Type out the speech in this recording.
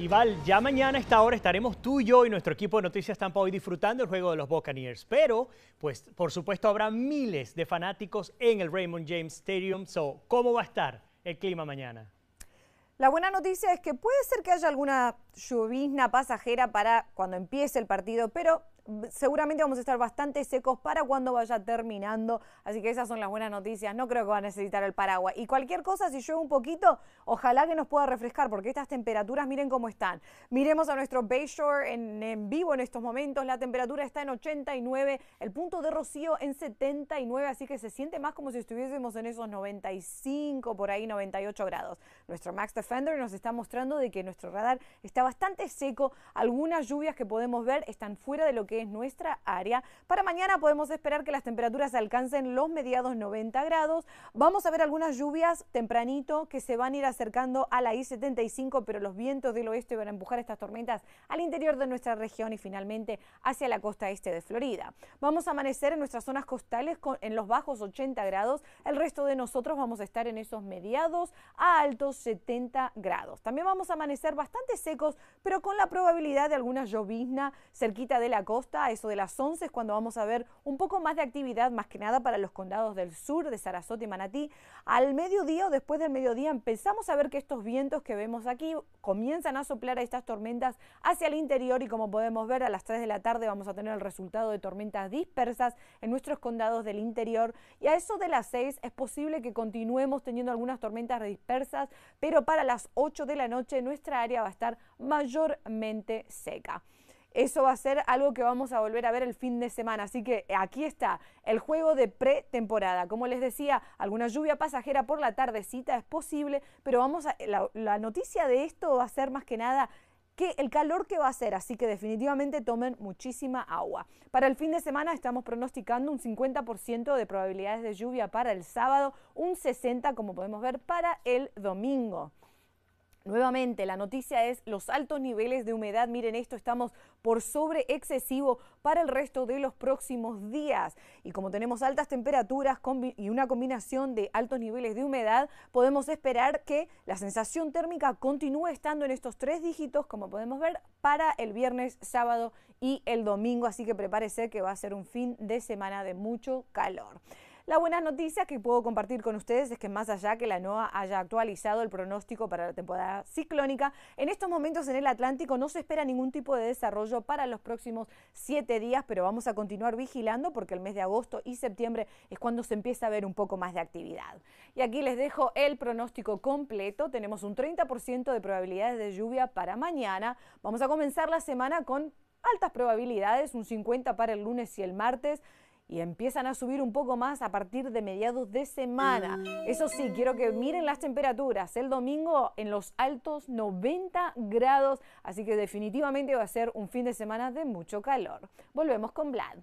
Ival, ya mañana a esta hora estaremos tú y yo y nuestro equipo de Noticias Tampa hoy disfrutando el juego de los Buccaneers. Pero, pues, por supuesto, habrá miles de fanáticos en el Raymond James Stadium. So, ¿cómo va a estar el clima mañana? La buena noticia es que puede ser que haya alguna llovizna pasajera para cuando empiece el partido, pero seguramente vamos a estar bastante secos para cuando vaya terminando. Así que esas son las buenas noticias. No creo que va a necesitar el paraguas. Y cualquier cosa, si llueve un poquito, ojalá que nos pueda refrescar, porque estas temperaturas, miren cómo están. Miremos a nuestro Bayshore en, en vivo en estos momentos. La temperatura está en 89, el punto de rocío en 79, así que se siente más como si estuviésemos en esos 95, por ahí 98 grados. Nuestro Max de Fender nos está mostrando de que nuestro radar está bastante seco. Algunas lluvias que podemos ver están fuera de lo que es nuestra área. Para mañana podemos esperar que las temperaturas alcancen los mediados 90 grados. Vamos a ver algunas lluvias tempranito que se van a ir acercando a la I-75, pero los vientos del oeste van a empujar estas tormentas al interior de nuestra región y finalmente hacia la costa este de Florida. Vamos a amanecer en nuestras zonas costales con, en los bajos 80 grados. El resto de nosotros vamos a estar en esos mediados a altos 70 grados. También vamos a amanecer bastante secos, pero con la probabilidad de alguna llovizna cerquita de la costa. a Eso de las 11 es cuando vamos a ver un poco más de actividad, más que nada para los condados del sur, de Sarasota y Manatí. Al mediodía o después del mediodía empezamos a ver que estos vientos que vemos aquí comienzan a soplar a estas tormentas hacia el interior y como podemos ver a las 3 de la tarde vamos a tener el resultado de tormentas dispersas en nuestros condados del interior y a eso de las 6 es posible que continuemos teniendo algunas tormentas dispersas, pero para las 8 de la noche nuestra área va a estar mayormente seca. Eso va a ser algo que vamos a volver a ver el fin de semana. Así que eh, aquí está el juego de pretemporada. Como les decía, alguna lluvia pasajera por la tardecita es posible, pero vamos la, noticia de esto va a ser más que nada que el calor que va a ser. así que definitivamente tomen muchísima agua. Para el fin de semana estamos pronosticando un 50% de probabilidades de lluvia para el sábado, un 60% como podemos ver para el domingo. Nuevamente, la noticia es los altos niveles de humedad. Miren esto, estamos por sobre excesivo para el resto de los próximos días. Y como tenemos altas temperaturas y una combinación de altos niveles de humedad, podemos esperar que la sensación térmica continúe estando en estos tres dígitos, como podemos ver, para el viernes, sábado y el domingo. Así que prepárese que va a ser un fin de semana de mucho calor. La buena noticia que puedo compartir con ustedes es que más allá que la NOAA haya actualizado el pronóstico para la temporada ciclónica, en estos momentos en el Atlántico no se espera ningún tipo de desarrollo para los próximos siete días, pero vamos a continuar vigilando porque el mes de agosto y septiembre es cuando se empieza a ver un poco más de actividad. Y aquí les dejo el pronóstico completo. Tenemos un 30% de probabilidades de lluvia para mañana. Vamos a comenzar la semana con altas probabilidades, un 50 para el lunes y el martes y empiezan a subir un poco más a partir de mediados de semana. Eso sí, quiero que miren las temperaturas. El domingo en los altos 90 grados, así que definitivamente va a ser un fin de semana de mucho calor. Volvemos con Vlad.